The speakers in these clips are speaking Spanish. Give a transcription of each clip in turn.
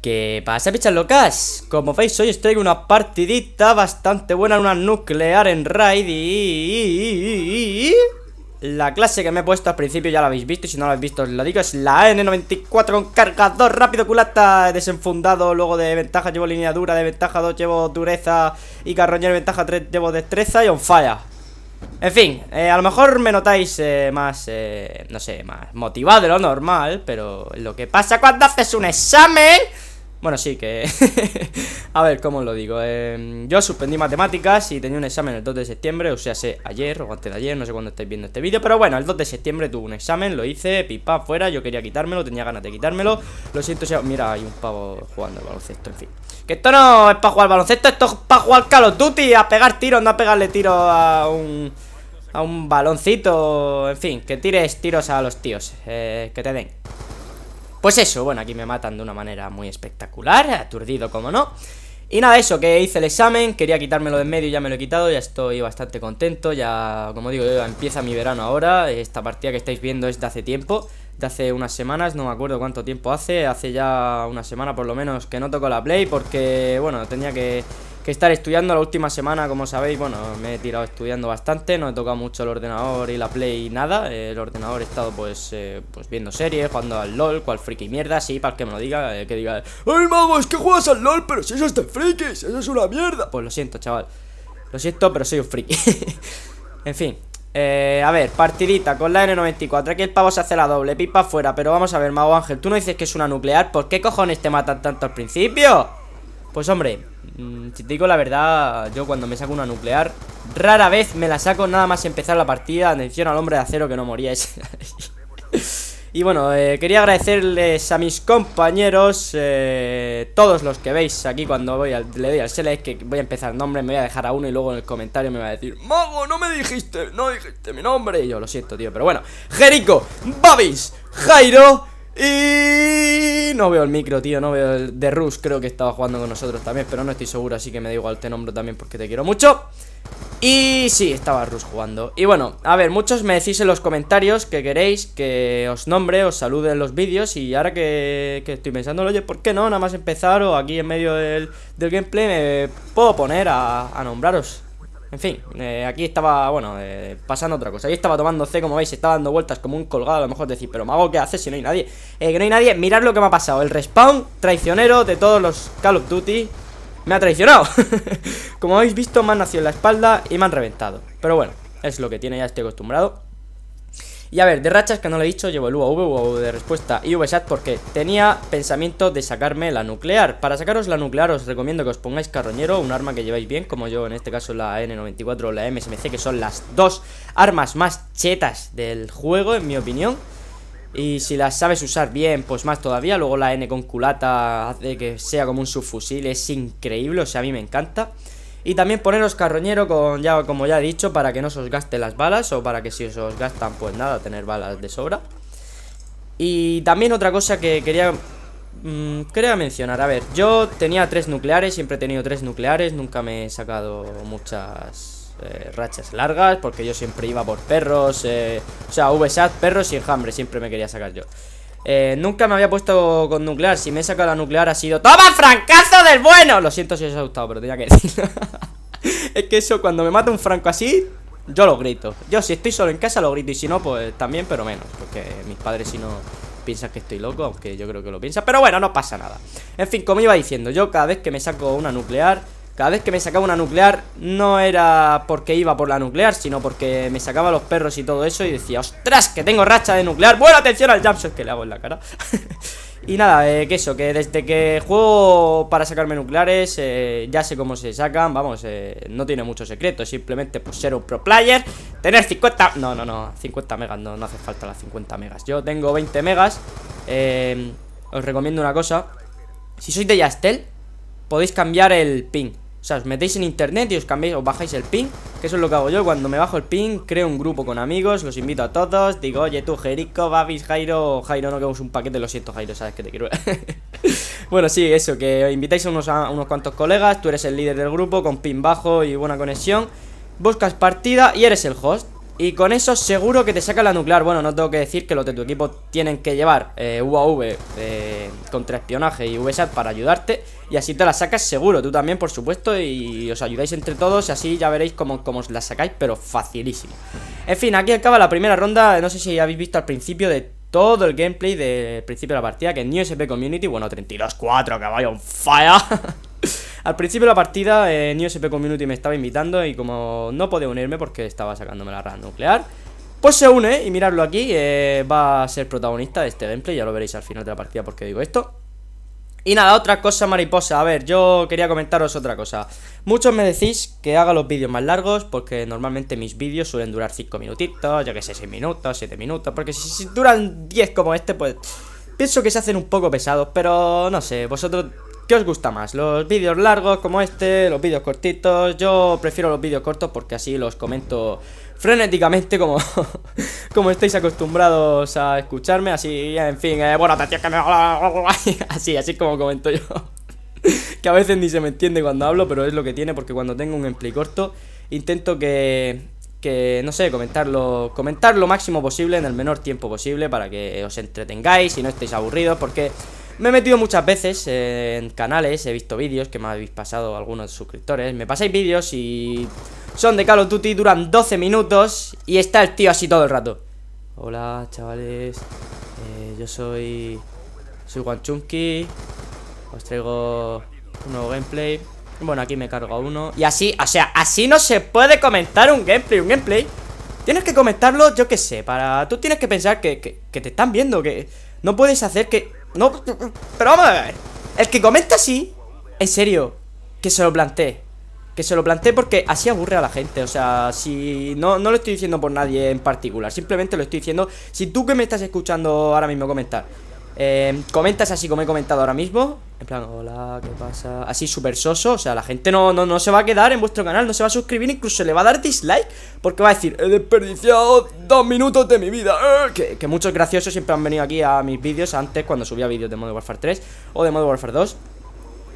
¿Qué pasa, pichas locas? Como veis, hoy estoy una partidita bastante buena, una nuclear en raid y... La clase que me he puesto al principio ya la habéis visto y si no la habéis visto os lo digo, es la N94 con cargador rápido culata desenfundado, luego de ventaja llevo línea dura, de ventaja 2 llevo dureza y carroñero, ventaja 3 llevo destreza y on fire En fin, a lo mejor me notáis más, no sé, más motivado de lo normal, pero lo que pasa cuando haces un examen... Bueno, sí, que... a ver, ¿cómo lo digo? Em, yo suspendí matemáticas y tenía un examen el 2 de septiembre, o sea, sé ayer o antes de ayer, no sé cuándo estáis viendo este vídeo, pero bueno, el 2 de septiembre tuve un examen, lo hice, pipa, fuera, yo quería quitármelo, tenía ganas de quitármelo, lo siento, sea, mira, hay un pavo jugando al baloncesto, en fin. Que esto no es para jugar al baloncesto, esto es para jugar Call of Duty, a pegar tiros, no a pegarle tiros a un... A un baloncito, en fin, que tires tiros a los tíos, eh, que te den. Pues eso, bueno, aquí me matan de una manera muy espectacular, aturdido como no. Y nada, eso, que hice el examen, quería quitármelo de en medio ya me lo he quitado, ya estoy bastante contento, ya, como digo, empieza mi verano ahora, esta partida que estáis viendo es de hace tiempo, de hace unas semanas, no me acuerdo cuánto tiempo hace, hace ya una semana por lo menos que no toco la play porque, bueno, tenía que que estar estudiando la última semana, como sabéis, bueno, me he tirado estudiando bastante, no he tocado mucho el ordenador y la Play y nada, el ordenador he estado pues eh, pues viendo series, jugando al LOL, cual friki mierda, sí, para que me lo diga, eh, que diga, ¡Ay, mago, es que juegas al LOL, pero si eso es de frikis, eso es una mierda! Pues lo siento, chaval, lo siento, pero soy un friki. en fin, eh, a ver, partidita con la N94 Aquí el pavo se hace la doble, pipa afuera Pero vamos a ver, Mago Ángel, tú no dices que es una nuclear ¿Por qué cojones te matan tanto al principio? Pues hombre, mm, si te digo la verdad, yo cuando me saco una nuclear, rara vez me la saco nada más empezar la partida. Atención al hombre de acero que no moría ese. y bueno, eh, quería agradecerles a mis compañeros, eh, todos los que veis aquí cuando voy le doy al select, que voy a empezar el nombre, me voy a dejar a uno y luego en el comentario me va a decir, Mago, no me dijiste, no dijiste mi nombre. Y yo lo siento, tío, pero bueno. Jerico, Babis, Jairo y no veo el micro, tío, no veo el de Rus Creo que estaba jugando con nosotros también, pero no estoy seguro Así que me da igual, te nombro también porque te quiero mucho y sí, estaba Rus jugando Y bueno, a ver, muchos me decís en los comentarios Que queréis que os nombre Os salude en los vídeos Y ahora que, estoy pensando, oye, ¿por qué no? Nada más empezar o aquí en medio del, del gameplay Me puedo poner a, a nombraros en fin, eh, aquí estaba, bueno, eh, pasando otra cosa. y estaba tomando C, como veis, estaba dando vueltas como un colgado. A lo mejor decir, pero mago, ¿qué haces si no hay nadie? Eh, que no hay nadie. Mirad lo que me ha pasado. El respawn traicionero de todos los Call of Duty me ha traicionado. como habéis visto, me han nacido en la espalda y me han reventado. Pero bueno, es lo que tiene, ya estoy acostumbrado. Y a ver, de rachas que no lo he dicho, llevo el UAV, UAV de respuesta y VSAT porque tenía pensamiento de sacarme la nuclear. Para sacaros la nuclear os recomiendo que os pongáis carroñero, un arma que lleváis bien, como yo en este caso la N94 o la MSMC, que son las dos armas más chetas del juego, en mi opinión. Y si las sabes usar bien, pues más todavía. Luego la N con culata hace que sea como un subfusil, es increíble, o sea, a mí me encanta. Y también poneros carroñero, con, ya, como ya he dicho, para que no se os gaste las balas o para que si se os gastan, pues nada, tener balas de sobra. Y también otra cosa que quería, mm, quería mencionar, a ver, yo tenía tres nucleares, siempre he tenido tres nucleares, nunca me he sacado muchas eh, rachas largas porque yo siempre iba por perros, eh, o sea, VSAT, perros y enjambre, siempre me quería sacar yo. Eh, nunca me había puesto con nuclear. Si me he sacado la nuclear ha sido... ¡Toma, francazo del bueno! Lo siento si os ha gustado, pero tenía que decirlo. es que eso, cuando me mata un franco así, yo lo grito. Yo si estoy solo en casa lo grito y si no, pues también, pero menos. Porque mis padres si no piensan que estoy loco, aunque yo creo que lo piensan. Pero bueno, no pasa nada. En fin, como iba diciendo, yo cada vez que me saco una nuclear... Cada vez que me sacaba una nuclear no era porque iba por la nuclear, sino porque me sacaba los perros y todo eso y decía, ostras, que tengo racha de nuclear. Buena atención al jumpshot que le hago en la cara. y nada, eh, que eso, que desde que juego para sacarme nucleares, eh, ya sé cómo se sacan, vamos, eh, no tiene mucho secreto, simplemente por pues, ser un pro player, tener 50... No, no, no, 50 megas, no, no hace falta las 50 megas. Yo tengo 20 megas, os recomiendo una cosa, si sois de Yastel, podéis cambiar el ping. O sea, os metéis en internet y os cambiáis, bajáis el ping Que eso es lo que hago yo, cuando me bajo el ping Creo un grupo con amigos, los invito a todos Digo, oye tú, Jerico, Babis, Jairo Jairo, no queremos un paquete, lo siento Jairo, sabes que te quiero Bueno, sí, eso, que invitáis a unos, a unos cuantos colegas Tú eres el líder del grupo, con ping bajo y buena conexión Buscas partida y eres el host y con eso seguro que te saca la nuclear Bueno, no tengo que decir que los de tu equipo tienen que llevar eh, UAV eh, contra espionaje y VSAT para ayudarte Y así te la sacas seguro, tú también por supuesto Y os ayudáis entre todos y así ya veréis cómo, os la sacáis, pero facilísimo En fin, aquí acaba la primera ronda No sé si habéis visto al principio de todo el gameplay del principio de la partida Que en New SP Community, bueno, 32-4, caballo, falla Al principio de la partida, eh, SP Community me estaba invitando y como no podía unirme porque estaba sacándome la rana nuclear, pues se une y miradlo aquí, eh, va a ser protagonista de este gameplay, ya lo veréis al final de la partida porque digo esto. Y nada, otra cosa mariposa, a ver, yo quería comentaros otra cosa Muchos me decís que haga los vídeos más largos porque normalmente mis vídeos suelen durar 5 minutitos, ya que sé, 6 minutos, 7 minutos Porque si, si duran 10 como este, pues pienso que se hacen un poco pesados, pero no sé, vosotros ¿Qué os gusta más? ¿Los vídeos largos como este? ¿Los vídeos cortitos? Yo prefiero los vídeos cortos porque así los comento frenéticamente como, como estáis acostumbrados a escucharme. Así, en fin, eh, bueno, que Así, así como comento yo. que a veces ni se me entiende cuando hablo, pero es lo que tiene porque cuando tengo un empleo corto intento que, que no sé, comentarlo, comentar lo máximo posible en el menor tiempo posible para que os entretengáis y no estéis aburridos porque me he metido muchas veces eh, en canales, he visto vídeos que me habéis pasado algunos suscriptores. Me pasáis vídeos y son de Call of Duty, duran 12 minutos y está el tío así todo el rato. Hola, chavales. Eh, yo soy... Soy Chunky. Os traigo un nuevo gameplay. Bueno, aquí me cargo uno. Y así, o sea, así no se puede comentar un gameplay. Un gameplay Tienes que comentarlo, yo qué sé, para... Tú tienes que pensar que, que, te están viendo, que... No puedes hacer que... No, pero vamos a ver. El que comenta así, en serio, que se lo plantee. Que se lo plantee porque así aburre a la gente. O sea, si no, no lo estoy diciendo por nadie en particular. Simplemente lo estoy diciendo. Si tú que me estás escuchando ahora mismo comentar, eh, comentas así como he comentado ahora mismo. En plan, hola, ¿qué pasa? Así súper soso. O sea, la gente no, se va a quedar en vuestro canal, no se va a suscribir, incluso le va a dar dislike. Porque va a decir, he desperdiciado dos minutos de mi vida. Ah, que, que, muchos graciosos siempre han venido aquí a mis vídeos antes, cuando subía vídeos de Modern Warfare 3 o de Modern Warfare 2.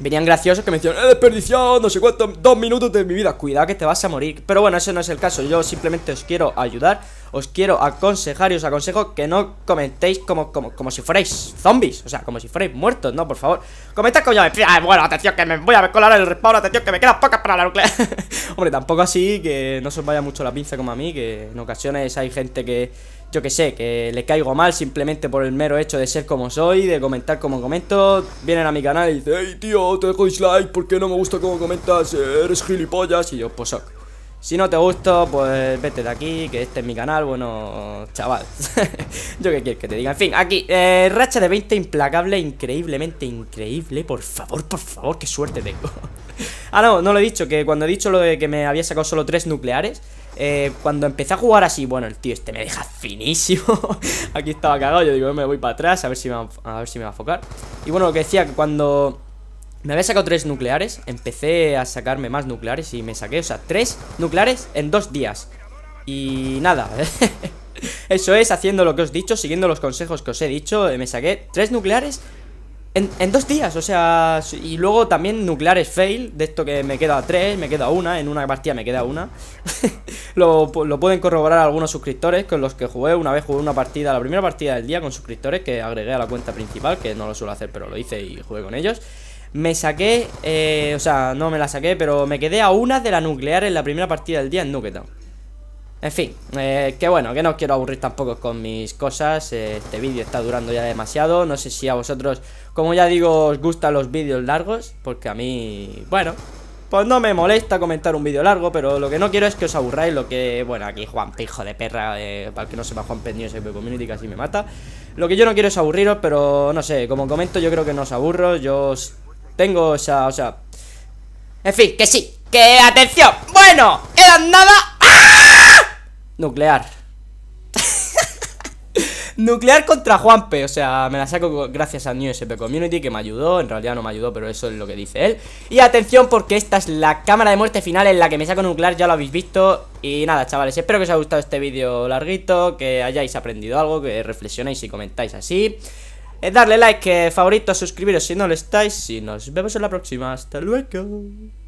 Venían graciosos que me decían, he eh, desperdiciado no sé cuántos, dos minutos de mi vida. Cuidado que te vas a morir. Pero bueno, eso no es el caso. Yo simplemente os quiero ayudar, os quiero aconsejar y os aconsejo que no comentéis como, como, si fuerais zombies. O sea, como si fuerais muertos, no, por favor. Comentad como yo bueno, atención, que me voy a colar el respawn, atención, que me quedan pocas para la nuclear. Hombre, tampoco así, que no se os vaya mucho la pinza como a mí, que en ocasiones hay gente que yo que sé, que le caigo mal simplemente por el mero hecho de ser como soy, de comentar como comento, vienen a mi canal y dicen, hey tío, te dejo dislike porque no me gusta como comentas, eres gilipollas, y yo, pues ok. Si no te gusta, pues vete de aquí, que este es mi canal, bueno, chaval. yo qué quieres que te diga. En fin, aquí, eh, racha de 20 implacable, increíblemente increíble. Por favor, por favor, qué suerte tengo. ah, no, no lo he dicho, que cuando he dicho lo de que me había sacado solo 3 nucleares, eh, cuando empecé a jugar así, bueno, el tío este me deja finísimo. Aquí estaba cagado, yo digo, me voy para atrás, a ver si me va, a ver si me va a focar. Y bueno, lo que decía, que cuando me había sacado tres nucleares, empecé a sacarme más nucleares y me saqué, o sea, tres nucleares en dos días. Y nada, eso es, haciendo lo que os he dicho, siguiendo los consejos que os he dicho, eh, me saqué tres nucleares en, dos días, o sea, y luego también nucleares fail, de esto que me queda tres, me queda una, en una partida me queda una. lo, pueden corroborar algunos suscriptores con los que jugué, una vez jugué una partida, la primera partida del día con suscriptores que agregué a la cuenta principal, que no lo suelo hacer, pero lo hice y jugué con ellos. Me saqué, eh, o sea, no me la saqué, pero me quedé a una de la nuclear en la primera partida del día en Nuketown. En fin, eh, que bueno, que no os quiero aburrir tampoco con mis cosas eh, Este vídeo está durando ya demasiado No sé si a vosotros, como ya digo, os gustan los vídeos largos Porque a mí, bueno, pues no me molesta comentar un vídeo largo Pero lo que no quiero es que os aburráis Lo que, bueno, aquí Juan, pijo de perra eh, Para que no sepa, Juan Pendido ese community Casi me mata Lo que yo no quiero es aburriros, pero no sé Como comento, yo creo que no os aburro Yo os tengo, o sea, o sea En fin, que sí, que atención Bueno, quedan nada Nuclear. Nuclear contra Juanpe, o sea, me la saco gracias a New SP Community que me ayudó, en realidad no me ayudó, pero eso es lo que dice él. Y atención porque esta es la cámara de muerte final en la que me saco Nuclear, ya lo habéis visto. Y nada, chavales, espero que os haya gustado este vídeo larguito, que hayáis aprendido algo, que reflexionéis y comentáis así. Eh, darle like, favorito, suscribiros si no lo estáis y nos vemos en la próxima. Hasta luego.